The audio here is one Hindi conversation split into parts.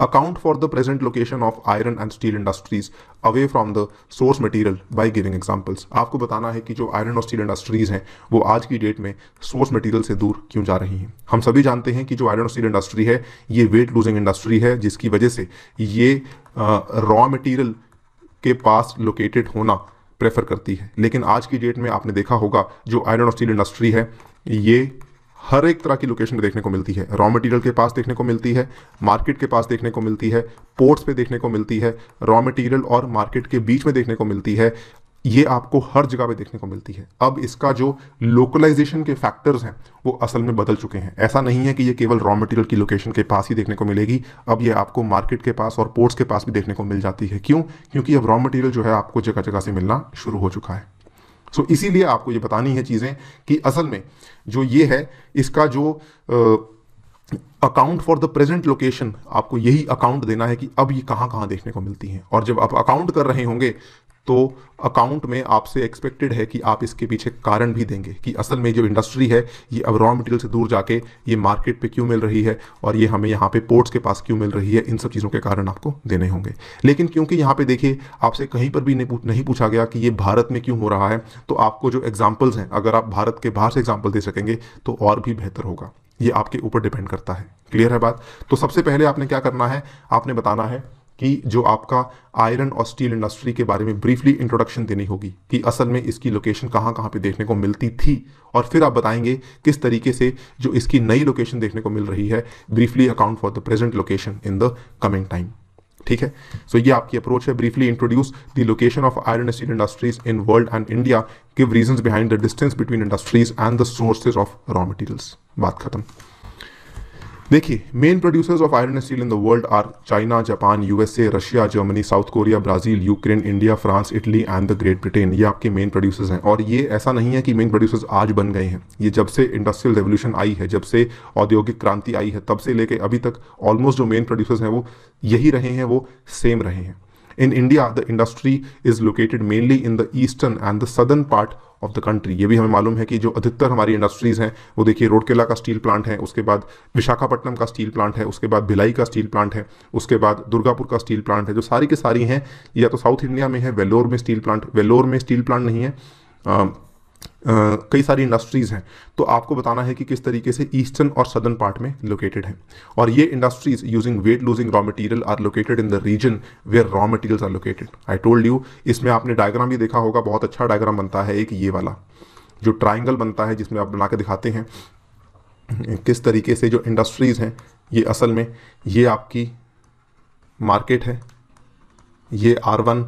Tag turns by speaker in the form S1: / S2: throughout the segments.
S1: account for the present location of iron and steel industries away from the source material by giving examples आपको बताना है कि जो iron और steel industries हैं वो आज की डेट में source material से दूर क्यों जा रही हैं हम सभी जानते हैं कि जो iron और steel industry है ये weight losing industry है जिसकी वजह से ये रॉ uh, मटेरियल के पास लोकेटेड होना प्रेफर करती है लेकिन आज की डेट में आपने देखा होगा जो आयरन और स्टील इंडस्ट्री है ये हर एक तरह की लोकेशन देखने को मिलती है रॉ मटेरियल के पास देखने को मिलती है मार्केट के पास देखने को मिलती है पोर्ट्स पे देखने को मिलती है रॉ मटेरियल और मार्केट के बीच में देखने को मिलती है ये आपको हर जगह पे देखने को मिलती है अब इसका जो लोकलाइजेशन के फैक्टर्स हैं वो असल में बदल चुके हैं ऐसा नहीं है कि ये केवल रॉ मटेरियल की लोकेशन के पास ही देखने को मिलेगी अब ये आपको मार्केट के पास और पोर्ट्स के पास भी देखने को मिल जाती है क्यों क्योंकि अब रॉ मटेरियल जो है आपको जगह जगह से मिलना शुरू हो चुका है सो so, इसीलिए आपको ये बतानी है चीज़ें कि असल में जो ये है इसका जो account for the present location आपको यही अकाउंट देना है कि अब ये कहाँ कहाँ देखने को मिलती हैं और जब आप अकाउंट कर रहे होंगे तो अकाउंट में आपसे एक्सपेक्टेड है कि आप इसके पीछे कारण भी देंगे कि असल में जो इंडस्ट्री है ये अब रॉ मटेरियल से दूर जाके ये मार्केट पे क्यों मिल रही है और ये हमें यहाँ पे पोर्ट्स के पास क्यों मिल रही है इन सब चीज़ों के कारण आपको देने होंगे लेकिन क्योंकि यहाँ पे देखिए आपसे कहीं पर भी नहीं पूछा गया कि ये भारत में क्यों हो रहा है तो आपको जो एग्जाम्पल्स हैं अगर आप भारत के बाहर से एग्जाम्पल दे सकेंगे तो और भी बेहतर होगा ये आपके ऊपर डिपेंड करता है क्लियर है बात तो सबसे पहले आपने क्या करना है आपने बताना है कि जो आपका आयरन और स्टील इंडस्ट्री के बारे में ब्रीफली इंट्रोडक्शन देनी होगी कि असल में इसकी लोकेशन कहाँ कहाँ पे देखने को मिलती थी और फिर आप बताएंगे किस तरीके से जो इसकी नई लोकेशन देखने को मिल रही है briefly account for the present location in the coming time ठीक है सो so, ये आपकी अप्रोच है briefly introduce the location of iron steel industries in world and India give reason behind the distance between industries and the sources of raw materials बात खत्म देखिए main producers of iron steel in the world are China Japan USA Russia Germany South Korea Brazil Ukraine India France Italy and the Great Britain ये आपके मेन प्रोड्यूसर्स हैं और ये ऐसा नहीं है कि मेन प्रोड्यूसर्स आज बन गए हैं ये जब से इंडस्ट्रियल रेवोल्यूशन आई है जब से औद्योगिक क्रांति आई है तब से लेके अभी तक ऑलमोस्ट जो मेन प्रोड्यूसर्स हैं वो यही रहे हैं वो सेम रहे हैं In India, the industry is located mainly in the eastern and the southern part of the country ये भी हमें मालूम है कि जो अधिकतर हमारी इंडस्ट्रीज़ हैं वो देखिए रोडकेला का स्टील प्लांट है उसके बाद विशाखापट्टनम का स्टील प्लांट है उसके बाद भिलाई का स्टील प्लांट है उसके बाद दुर्गापुर का स्टील प्लांट है जो सारी के सारी हैं या तो साउथ इंडिया में है वेलोर में स्टील प्लांट वेलोर में स्टील प्लांट नहीं है कई सारी इंडस्ट्रीज़ हैं तो आपको बताना है कि किस तरीके से ईस्टर्न और सदर्न पार्ट में लोकेटेड है और ये industries using weight losing raw material are located in the region where raw materials are located I told you इसमें आपने डायग्राम भी देखा होगा बहुत अच्छा डायग्राम बनता है एक ये वाला जो ट्राइंगल बनता है जिसमें आप बना के दिखाते हैं किस तरीके से जो इंडस्ट्रीज़ हैं ये असल में ये आपकी मार्केट है ये आर वन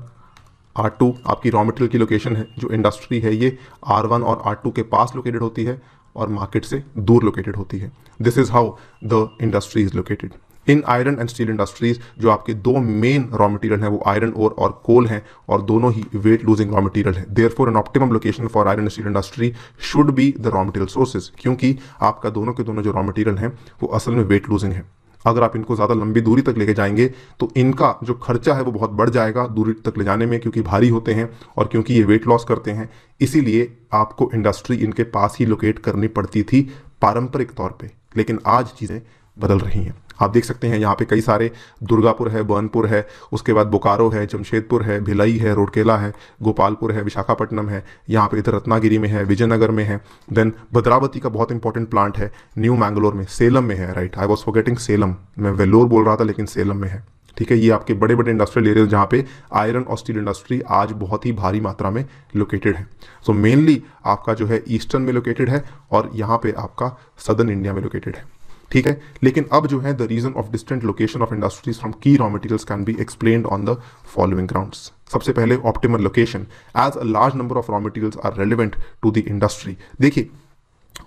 S1: आर टू आपकी रॉ मटेरियल की लोकेशन है जो इंडस्ट्री है ये आर वन और आर टू के पास लोकेटेड होती है और मार्केट से दूर लोकेटेड होती है this is how the industry is located in iron and steel industries जो आपके दो मेन रॉ मटेरियल हैं वो आयरन ओर और कोल हैं और दोनों ही वेट लूजिंग रॉ मटेरियल है there for an optimum location for iron and steel industry should be the raw material sources क्योंकि आपका दोनों के दोनों जो रॉ मटेरियल हैं वो असल में वेट लूजिंग है अगर आप इनको ज़्यादा लंबी दूरी तक लेके जाएंगे तो इनका जो खर्चा है वो बहुत बढ़ जाएगा दूरी तक ले जाने में क्योंकि भारी होते हैं और क्योंकि ये वेट लॉस करते हैं इसीलिए आपको इंडस्ट्री इनके पास ही लोकेट करनी पड़ती थी पारंपरिक तौर पर लेकिन आज चीज़ें बदल रही हैं आप देख सकते हैं यहाँ पे कई सारे दुर्गापुर है बर्नपुर है उसके बाद बोकारो है जमशेदपुर है भिलई है रोडकेला है गोपालपुर है विशाखापट्टनम है यहाँ पे इधर रत्नागिरी में है विजयनगर में है देन भद्रावती का बहुत इंपॉर्टेंट प्लांट है न्यू मैंगलोर में सेलम में है right I was forgetting Salem मैं वेल्लोर बोल रहा था लेकिन सेलम में है ठीक है ये आपके बड़े बड़े इंडस्ट्रियल एरियाज जहाँ पे आयरन और स्टील इंडस्ट्री आज बहुत ही भारी मात्रा में लोकेटेड है सो so मेनली आपका जो है ईस्टर्न में लोकेटेड है और यहाँ पे आपका सदर्न इंडिया में लोकेटेड है ठीक है लेकिन अब जो है the reason of distant location of industries from की raw materials can be explain on the following grounds सबसे पहले optimal location as a large number of raw materials are relevant to the industry देखिए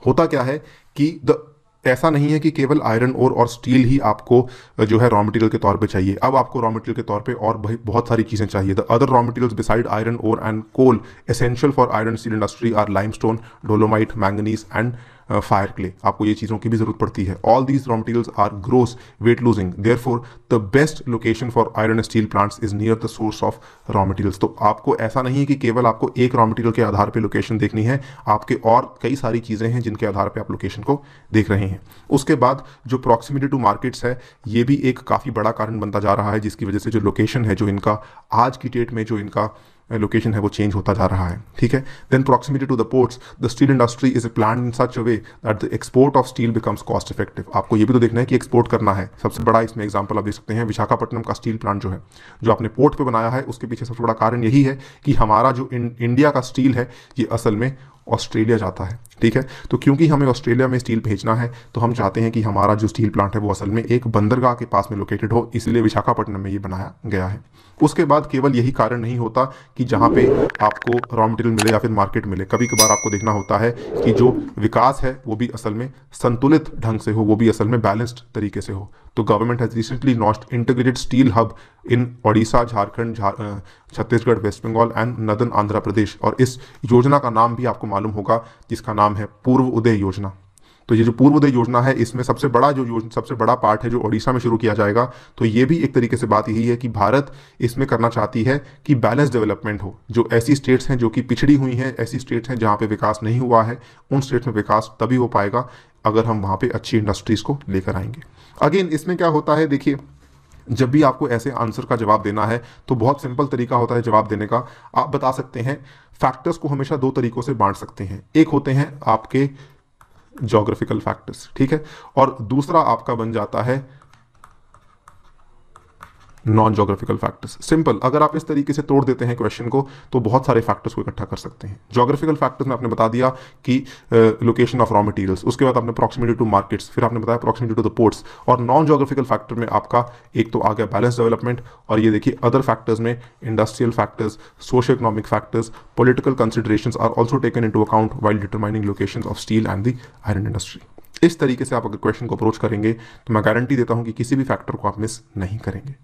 S1: होता क्या है कि द ऐसा नहीं है कि केवल आयरन ओर और स्टील ही आपको जो है रॉ मटेरियल के तौर पे चाहिए अब आपको रॉ मटेरियल के तौर पे और बहुत सारी चीज़ें चाहिए the other raw materials beside iron ore and coal essential for iron steel industry are limestone dolomite manganese and fire clay आपको ये चीज़ों की भी जरूरत पड़ती है all these raw materials are gross weight losing therefore the best location for iron steel plants is near the source of raw materials तो आपको ऐसा नहीं है कि केवल आपको एक रॉ मटीरियल के आधार पर लोकेशन देखनी है आपके और कई सारी चीज़ें हैं जिनके आधार पर आप लोकेशन को देख रहे हैं उसके बाद जो प्रॉक्सिमिटी टू मार्केट्स है ये भी एक काफ़ी बड़ा कारण बनता जा रहा है जिसकी वजह से जो लोकेशन है जो इनका आज की डेट में जो इनका लोकेशन है वो चेंज होता जा रहा है ठीक है then proximity to the ports the steel industry is a plan in such a way that the export of steel becomes cost effective आपको ये भी तो देखना है कि एक्सपोर्ट करना है सबसे बड़ा इसमें एग्जाम्पल आप देख सकते हैं विशाखापट्टनम का स्टील प्लांट जो है जो आपने पोर्ट पर बनाया है उसके पीछे सबसे बड़ा कारण यही है कि हमारा जो इंडिया का स्टील है ये असल में ऑस्ट्रेलिया जाता है ठीक है तो क्योंकि हमें ऑस्ट्रेलिया में स्टील भेजना है तो हम चाहते हैं कि हमारा जो स्टील प्लांट है वो असल में एक बंदरगाह के पास में लोकेटेड हो इसलिए विशाखापट्टनम में ये बनाया गया है उसके बाद केवल यही कारण नहीं होता कि जहाँ पे आपको रॉ मटेरियल मिले या फिर मार्केट मिले कभी कभार आपको देखना होता है कि जो विकास है वो भी असल में संतुलित ढंग से हो वो भी असल में बैलेंस्ड तरीके से हो तो government has recently launch integrated steel hub in Odisha Jharkhand Chhattisgarh West Bengal and northern Andhra Pradesh और इस योजना का नाम भी आपको मालूम होगा जिसका नाम नाम है पूर्व उदय योजना तो ये जो पूर्व उदय योजना है इसमें सबसे बड़ा जो योजना सबसे बड़ा पार्ट है जो ओडिशा में शुरू किया जाएगा तो ये भी एक तरीके से बात यही है कि भारत इसमें करना चाहती है कि बैलेंस डेवलपमेंट हो जो ऐसी स्टेट्स हैं जो कि पिछड़ी हुई हैं ऐसी स्टेट्स हैं जहाँ पे विकास नहीं हुआ है उन स्टेट्स में विकास तभी हो पाएगा अगर हम वहाँ पर अच्छी इंडस्ट्रीज़ को लेकर आएंगे अगेन इसमें क्या होता है देखिए जब भी आपको ऐसे आंसर का जवाब देना है तो बहुत सिंपल तरीका होता है जवाब देने का आप बता सकते हैं फैक्टर्स को हमेशा दो तरीकों से बांट सकते हैं एक होते हैं आपके जोग्राफिकल फैक्टर्स ठीक है और दूसरा आपका बन जाता है नॉन जोग्राफिकल फैक्टर्स सिंपल अगर आप इस तरीके से तोड़ देते हैं क्वेश्चन को तो बहुत सारे फैक्टर्स को इकट्ठा कर सकते हैं जोग्राफिकल फैक्टर्स में आपने बता दिया कि लोकेशन ऑफ रॉ मटेरियल्स उसके बाद आपने अप्रॉक्सिमेटी टू मार्केट्स फिर आपने बताया अप्रॉक्सिमेटी टू द पोर्ट्स और नॉन जोग्राफिकल फैक्टर में आपका एक तो आ गया बैलेंस डेवलपमेंट और ये देखिए अदर फैक्टर्स में industrial factors socio economic factors political consideration are also taken in to account while determining location of steel and the iron industry इस तरीके से आप अगर क्वेश्चन को अप्रोच करेंगे तो मैं गारंटी देता हूं कि किसी भी फैक्टर को आप मिस नहीं करेंगे